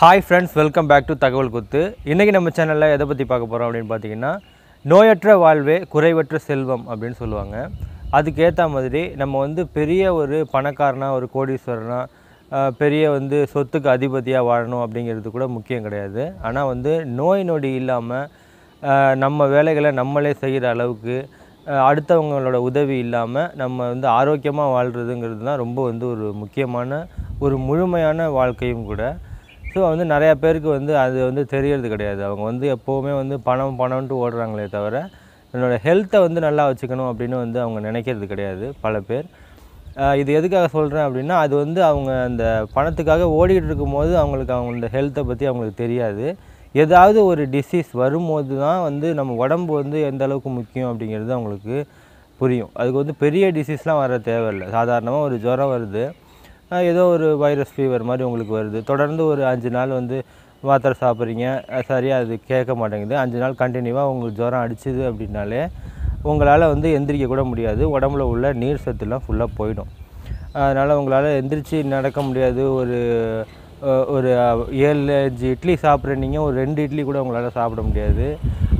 hi friends welcome back to தகவல் குத்து இன்றைக்கி நம்ம சேனலில் எதை பற்றி பார்க்க போகிறோம் அப்படின்னு பார்த்தீங்கன்னா நோயற்ற வாழ்வே குறைவற்ற செல்வம் அப்படின்னு சொல்லுவாங்க அதுக்கேற்ற மாதிரி நம்ம வந்து பெரிய ஒரு பணக்காரனா ஒரு கோடீஸ்வரனா பெரிய வந்து சொத்துக்கு அதிபதியாக வாழணும் அப்படிங்கிறது கூட முக்கியம் கிடையாது ஆனால் வந்து நோய் நொடி இல்லாமல் நம்ம வேலைகளை நம்மளே செய்கிற அளவுக்கு அடுத்தவங்களோட உதவி இல்லாமல் நம்ம வந்து ஆரோக்கியமாக வாழ்கிறதுங்கிறது தான் ரொம்ப வந்து ஒரு முக்கியமான ஒரு முழுமையான வாழ்க்கையும் கூட ஸோ வந்து நிறையா பேருக்கு வந்து அது வந்து தெரியறது கிடையாது அவங்க வந்து எப்போவுமே வந்து பணம் பணம்ன்ட்டு ஓடுறாங்களே தவிர என்னோடய ஹெல்த்தை வந்து நல்லா வச்சுக்கணும் அப்படின்னு வந்து அவங்க நினைக்கிறது கிடையாது பல பேர் இது எதுக்காக சொல்கிறேன் அப்படின்னா அது வந்து அவங்க அந்த பணத்துக்காக ஓடிக்கிட்டு இருக்கும்போது அவங்களுக்கு அவங்களோட ஹெல்த்தை பற்றி அவங்களுக்கு தெரியாது ஏதாவது ஒரு டிசீஸ் வரும்போது தான் வந்து நம்ம உடம்பு வந்து எந்த அளவுக்கு முக்கியம் அப்படிங்கிறது அவங்களுக்கு புரியும் அதுக்கு வந்து பெரிய டிசீஸ்லாம் வர தேவையில்லை சாதாரணமாக ஒரு ஜுரம் வருது ஏதோ ஒரு வைரஸ் ஃபீவர் மாதிரி உங்களுக்கு வருது தொடர்ந்து ஒரு அஞ்சு நாள் வந்து மாத்திரை சாப்பிட்றீங்க சரியாக அது கேட்க மாட்டேங்குது அஞ்சு நாள் கண்டினியூவாக உங்களுக்கு ஜுரம் அடிச்சுது அப்படின்னாலே உங்களால் வந்து எந்திரிக்க கூட முடியாது உடம்புல உள்ள நீர் சத்துலாம் ஃபுல்லாக போயிடும் அதனால் உங்களால் எந்திரிச்சு நடக்க முடியாது ஒரு ஒரு ஏழு அஞ்சு இட்லி சாப்பிட்றீங்க ஒரு ரெண்டு இட்லி கூட உங்களால் சாப்பிட முடியாது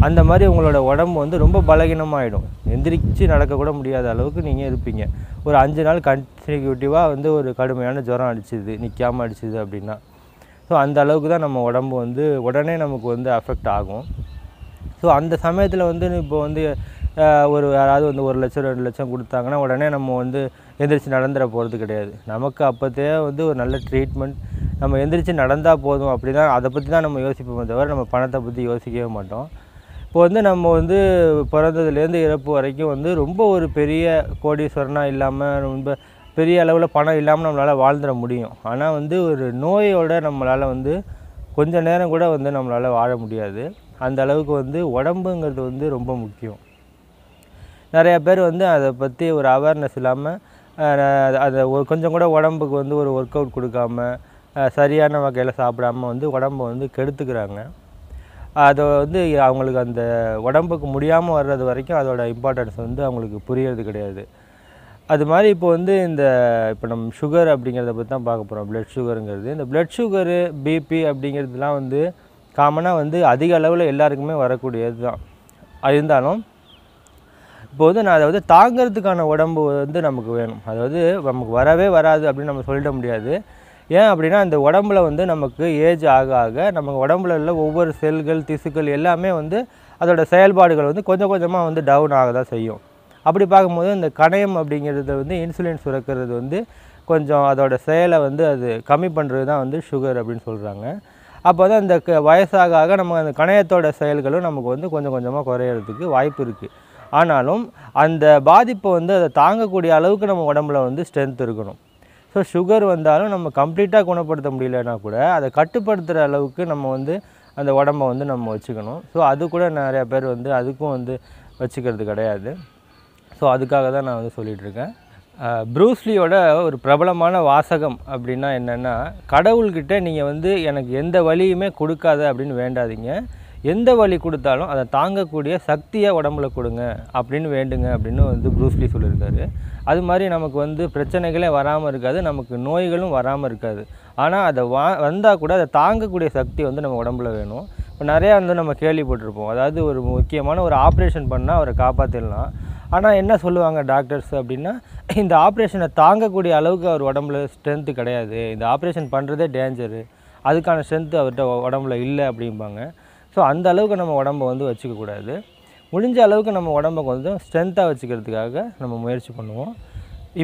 அந்த மாதிரி உங்களோட உடம்பு வந்து ரொம்ப பலகீனமாகிடும் எந்திரிச்சு நடக்கக்கூட முடியாத அளவுக்கு நீங்கள் இருப்பீங்க ஒரு அஞ்சு நாள் கன்சிக்யூட்டிவாக வந்து ஒரு கடுமையான ஜுரம் அடிச்சிது நிற்காமல் அடிச்சிது அப்படின்னா ஸோ அந்த அளவுக்கு தான் நம்ம உடம்பு வந்து உடனே நமக்கு வந்து அஃபெக்ட் ஆகும் ஸோ அந்த சமயத்தில் வந்து இப்போ வந்து ஒரு யாராவது வந்து ஒரு லட்சம் ரெண்டு லட்சம் கொடுத்தாங்கன்னா உடனே நம்ம வந்து எந்திரிச்சு நடந்துட போகிறது கிடையாது நமக்கு அப்போத்தே வந்து ஒரு நல்ல ட்ரீட்மெண்ட் நம்ம எந்திரிச்சு நடந்தால் போதும் அப்படி தான் அதை பற்றி தான் நம்ம யோசிப்போமே தவிர நம்ம பணத்தை பற்றி யோசிக்கவே மாட்டோம் இப்போ வந்து நம்ம வந்து பிறந்ததுலேருந்து இறப்பு வரைக்கும் வந்து ரொம்ப ஒரு பெரிய கோடீஸ்வரனாக இல்லாமல் ரொம்ப பெரிய அளவில் பணம் இல்லாமல் நம்மளால் வாழ்ந்துட முடியும் ஆனால் வந்து ஒரு நோயோட நம்மளால் வந்து கொஞ்சம் நேரம் கூட வந்து நம்மளால் வாழ முடியாது அந்த அளவுக்கு வந்து உடம்புங்கிறது வந்து ரொம்ப முக்கியம் நிறையா பேர் வந்து அதை பற்றி ஒரு அவேர்னஸ் இல்லாமல் அதை கொஞ்சம் கூட உடம்புக்கு வந்து ஒரு ஒர்க் அவுட் கொடுக்காம சரியான வகையில் சாப்பிடாமல் வந்து உடம்பு வந்து கெடுத்துக்கிறாங்க அதை வந்து அவங்களுக்கு அந்த உடம்புக்கு முடியாமல் வர்றது வரைக்கும் அதோட இம்பார்ட்டன்ஸ் வந்து அவங்களுக்கு புரியறது கிடையாது அது மாதிரி இப்போ வந்து இந்த இப்போ நம்ம சுகர் அப்படிங்கிறத பற்றி தான் பார்க்க போகிறோம் ப்ளட் சுகருங்கிறது இந்த ப்ளட் சுகரு பிபி அப்படிங்கிறதுலாம் வந்து காமனாக வந்து அதிக அளவில் எல்லாருக்குமே வரக்கூடியது தான் இருந்தாலும் இப்போ வந்து நான் அதை வந்து தாங்கிறதுக்கான உடம்பு வந்து நமக்கு வேணும் அதாவது நமக்கு வரவே வராது அப்படின்னு நம்ம சொல்லிட முடியாது ஏன் அப்படின்னா இந்த உடம்புல வந்து நமக்கு ஏஜ் ஆக ஆக நம்ம உடம்புல உள்ள ஒவ்வொரு செல்கள் திசுக்கள் எல்லாமே வந்து அதோடய செயல்பாடுகள் வந்து கொஞ்சம் கொஞ்சமாக வந்து டவுன் ஆக தான் செய்யும் அப்படி பார்க்கும்போது இந்த கணையம் அப்படிங்கிறது வந்து இன்சுலின் சுரக்கிறது வந்து கொஞ்சம் அதோடய செயலை வந்து அது கம்மி பண்ணுறது தான் வந்து சுகர் அப்படின்னு சொல்கிறாங்க அப்போ தான் இந்த வயசாக ஆக நம்ம அந்த கணையத்தோட செயல்களும் நமக்கு வந்து கொஞ்சம் கொஞ்சமாக குறையிறதுக்கு வாய்ப்பு இருக்குது ஆனாலும் அந்த பாதிப்பை வந்து அதை தாங்கக்கூடிய அளவுக்கு நம்ம உடம்புல வந்து ஸ்ட்ரென்த் இருக்கணும் ஸோ சுகர் வந்தாலும் நம்ம கம்ப்ளீட்டாக குணப்படுத்த முடியலன்னா கூட அதை கட்டுப்படுத்துகிற அளவுக்கு நம்ம வந்து அந்த உடம்ப வந்து நம்ம வச்சுக்கணும் ஸோ அது கூட நிறையா பேர் வந்து அதுக்கும் வந்து வச்சுக்கிறது கிடையாது ஸோ அதுக்காக தான் நான் வந்து சொல்லிகிட்ருக்கேன் ப்ரூஸ்லியோட ஒரு பிரபலமான வாசகம் அப்படின்னா என்னென்னா கடவுள்கிட்ட நீங்கள் வந்து எனக்கு எந்த வழியுமே கொடுக்காத அப்படின்னு வேண்டாதீங்க எந்த வழி கொடுத்தாலும் அதை தாங்கக்கூடிய சக்தியை உடம்புல கொடுங்க அப்படின்னு வேண்டுங்க அப்படின்னு வந்து ப்ரூஸ்லி சொல்லியிருக்காரு அது மாதிரி நமக்கு வந்து பிரச்சனைகளே வராமல் இருக்காது நமக்கு நோய்களும் வராமல் இருக்காது ஆனால் அதை வா வந்தால் கூட அதை தாங்கக்கூடிய சக்தி வந்து நம்ம உடம்புல வேணும் இப்போ நிறையா வந்து நம்ம கேள்விப்பட்டிருப்போம் அதாவது ஒரு முக்கியமான ஒரு ஆப்ரேஷன் பண்ணால் அவரை காப்பாற்றிடலாம் ஆனால் என்ன சொல்லுவாங்க டாக்டர்ஸ் அப்படின்னா இந்த ஆப்ரேஷனை தாங்கக்கூடிய அளவுக்கு அவர் உடம்புல ஸ்ட்ரென்த்து கிடையாது இந்த ஆப்ரேஷன் பண்ணுறதே டேஞ்சரு அதுக்கான ஸ்ட்ரென்த்து அவர்கிட்ட உடம்புல இல்லை அப்படிம்பாங்க ஸோ அந்த அளவுக்கு நம்ம உடம்பை வந்து வச்சுக்கக்கூடாது முடிஞ்ச அளவுக்கு நம்ம உடம்பை கொஞ்சம் ஸ்ட்ரென்த்தாக வச்சுக்கிறதுக்காக நம்ம முயற்சி பண்ணுவோம்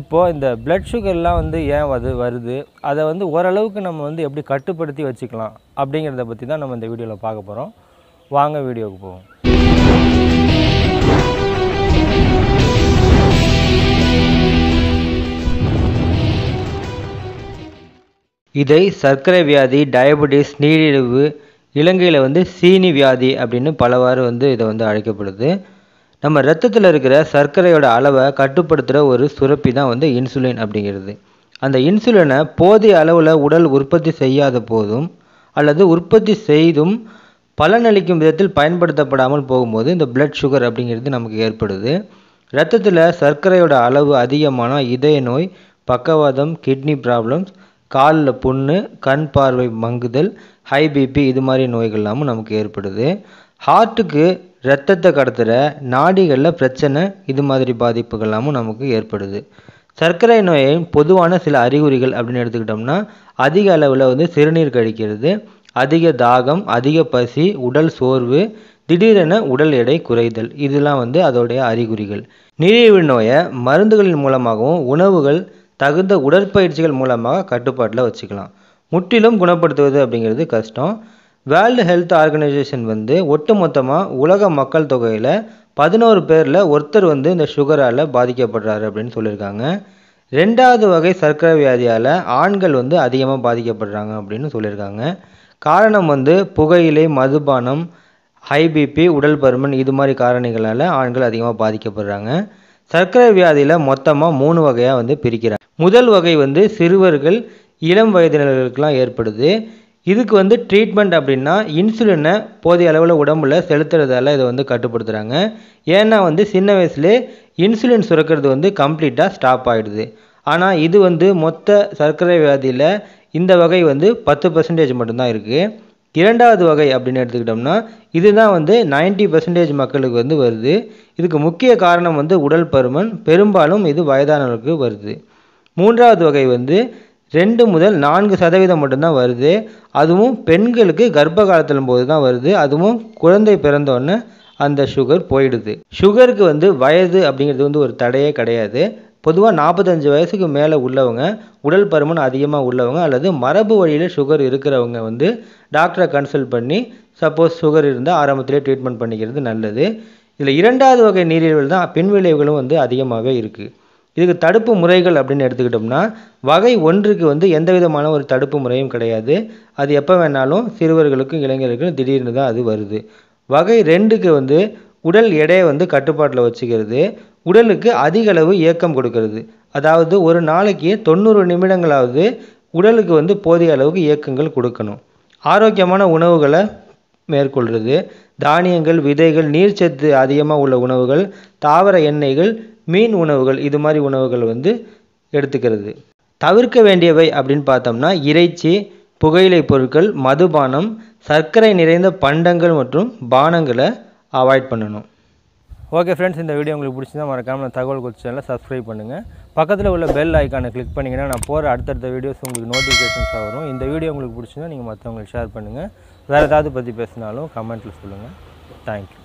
இப்போது இந்த பிளட் சுகர்லாம் வந்து ஏன் அது வருது அதை வந்து ஓரளவுக்கு நம்ம வந்து எப்படி கட்டுப்படுத்தி வச்சுக்கலாம் அப்படிங்கிறத பற்றி தான் நம்ம இந்த வீடியோவில் பார்க்க போகிறோம் வாங்க வீடியோவுக்கு போவோம் இதை சர்க்கரை வியாதி டயபெட்டிஸ் நீரிழிவு இலங்கையில் வந்து சீனி வியாதி அப்படின்னு பலவாறு வந்து இதை வந்து அழைக்கப்படுது நம்ம ரத்தத்தில் இருக்கிற சர்க்கரையோட அளவை கட்டுப்படுத்துகிற ஒரு சுரப்பி தான் வந்து இன்சுலின் அப்படிங்கிறது அந்த இன்சுலினை போதிய அளவில் உடல் உற்பத்தி செய்யாத போதும் அல்லது உற்பத்தி செய்தும் பலனளிக்கும் விதத்தில் பயன்படுத்தப்படாமல் போகும்போது இந்த பிளட் சுகர் அப்படிங்கிறது நமக்கு ஏற்படுது ரத்தத்தில் சர்க்கரையோட அளவு அதிகமான இதய நோய் பக்கவாதம் கிட்னி ப்ராப்ளம்ஸ் காலில் புண்ணு கண் பார்வை மங்குதல் ஹை பிபி இது மாதிரி நோய்கள் நமக்கு ஏற்படுது ஹார்ட்டுக்கு ரத்தத்தை கடத்துகிற நாடிகளில் பிரச்சனை இது மாதிரி பாதிப்புகள் நமக்கு ஏற்படுது சர்க்கரை நோயை பொதுவான சில அறிகுறிகள் அப்படின்னு எடுத்துக்கிட்டோம்னா அதிக அளவில் வந்து சிறுநீர் கழிக்கிறது அதிக தாகம் அதிக பசி உடல் சோர்வு திடீரென உடல் எடை குறைதல் இதெல்லாம் வந்து அதோடைய அறிகுறிகள் நீரிழிவு நோயை மருந்துகளின் மூலமாகவும் உணவுகள் தகுந்த உடற்பயிற்சிகள் மூலமாக கட்டுப்பாட்டில் வச்சுக்கலாம் முற்றிலும் குணப்படுத்துவது அப்படிங்கிறது கஷ்டம் வேர்ல்டு ஹெல்த் ஆர்கனைசேஷன் வந்து ஒட்டுமொத்தமாக உலக மக்கள் தொகையில் பதினோரு பேரில் ஒருத்தர் வந்து இந்த சுகரால் பாதிக்கப்படுறாரு அப்படின்னு சொல்லியிருக்காங்க ரெண்டாவது வகை சர்க்கரை வியாதியால் ஆண்கள் வந்து அதிகமாக பாதிக்கப்படுறாங்க அப்படின்னு சொல்லியிருக்காங்க காரணம் வந்து புகையிலை மதுபானம் ஹைபிபி உடல் பருமன் இது மாதிரி காரணிகளால் ஆண்கள் அதிகமாக பாதிக்கப்படுறாங்க சர்க்கரை வியாதியில் மொத்தமாக மூணு வகையாக வந்து பிரிக்கிறாங்க முதல் வகை வந்து சிறுவர்கள் இளம் வயதினர்களுக்கெலாம் ஏற்படுது இதுக்கு வந்து ட்ரீட்மெண்ட் அப்படின்னா இன்சுலினை போதிய அளவில் உடம்புல செலுத்துறதால இதை வந்து கட்டுப்படுத்துகிறாங்க ஏன்னா வந்து சின்ன வயசுலேயே இன்சுலின் சுரக்கிறது வந்து கம்ப்ளீட்டாக ஸ்டாப் ஆகிடுது ஆனால் இது வந்து மொத்த சர்க்கரை வியாதியில் இந்த வகை வந்து பத்து பர்சன்டேஜ் மட்டும்தான் இருக்குது இரண்டாவது வகை அப்படின்னு எடுத்துக்கிட்டோம்னா இதுதான் வந்து நைன்டி பர்சன்டேஜ் மக்களுக்கு வந்து வருது இதுக்கு முக்கிய காரணம் வந்து உடல் பருமன் பெரும்பாலும் இது வயதானவர்களுக்கு வருது மூன்றாவது வகை வந்து ரெண்டு முதல் நான்கு சதவீதம் மட்டும்தான் வருது அதுவும் பெண்களுக்கு கர்ப்ப காலத்திலும் போது தான் வருது அதுவும் குழந்தை பிறந்தோடனே அந்த சுகர் போயிடுது சுகருக்கு வந்து வயது அப்படிங்கிறது வந்து ஒரு தடையே கிடையாது பொதுவாக நாற்பத்தஞ்சு வயசுக்கு மேலே உள்ளவங்க உடல் பருமன் அதிகமாக உள்ளவங்க அல்லது மரபு வழியில் சுகர் இருக்கிறவங்க வந்து டாக்டரை கன்சல்ட் பண்ணி சப்போஸ் சுகர் இருந்தால் ஆரம்பத்திலே ட்ரீட்மெண்ட் பண்ணிக்கிறது நல்லது இதில் இரண்டாவது வகை நீரிழிவுகள் தான் விளைவுகளும் வந்து அதிகமாகவே இருக்குது இதுக்கு தடுப்பு முறைகள் அப்படின்னு எடுத்துக்கிட்டோம்னா வகை ஒன்றுக்கு வந்து எந்த விதமான ஒரு தடுப்பு முறையும் கிடையாது அது எப்போ வேணாலும் சிறுவர்களுக்கும் இளைஞர்களுக்கும் திடீர்னு தான் அது வருது வகை ரெண்டுக்கு வந்து உடல் எடையை வந்து கட்டுப்பாட்டில் வச்சுக்கிறது உடலுக்கு அதிக அளவு இயக்கம் கொடுக்கறது அதாவது ஒரு நாளைக்கு தொண்ணூறு நிமிடங்களாவது உடலுக்கு வந்து போதிய அளவுக்கு இயக்கங்கள் கொடுக்கணும் ஆரோக்கியமான உணவுகளை மேற்கொள்வது தானியங்கள் விதைகள் நீர்ச்சத்து அதிகமாக உள்ள உணவுகள் தாவர எண்ணெய்கள் மீன் உணவுகள் இது மாதிரி உணவுகள் வந்து எடுத்துக்கிறது தவிர்க்க வேண்டியவை அப்படின்னு பார்த்தோம்னா இறைச்சி புகையிலை பொருட்கள் மதுபானம் சர்க்கரை நிறைந்த பண்டங்கள் மற்றும் பானங்களை அவாய்ட் பண்ணணும் ஓகே ஃப்ரெண்ட்ஸ் இந்த வீடியோ உங்களுக்கு பிடிச்சிருந்தா மறக்காமல் தகவல் குறித்து சேனலில் சப்ஸ்கிரைப் பண்ணுங்கள் பக்கத்தில் உள்ள பெல் ஐக்கானை கிளிக் பண்ணிங்கன்னா நான் போகிற அடுத்தடுத்த வீடியோஸ் உங்களுக்கு நோட்டிஃபிகேஷன்ஸாக வரும் இந்த வீடியோ உங்களுக்கு பிடிச்சிருந்தா நீங்கள் மற்றவங்களுக்கு ஷேர் பண்ணுங்கள் வேறு ஏதாவது பற்றி பேசினாலும் கமெண்ட்டில் சொல்லுங்கள் தேங்க்யூ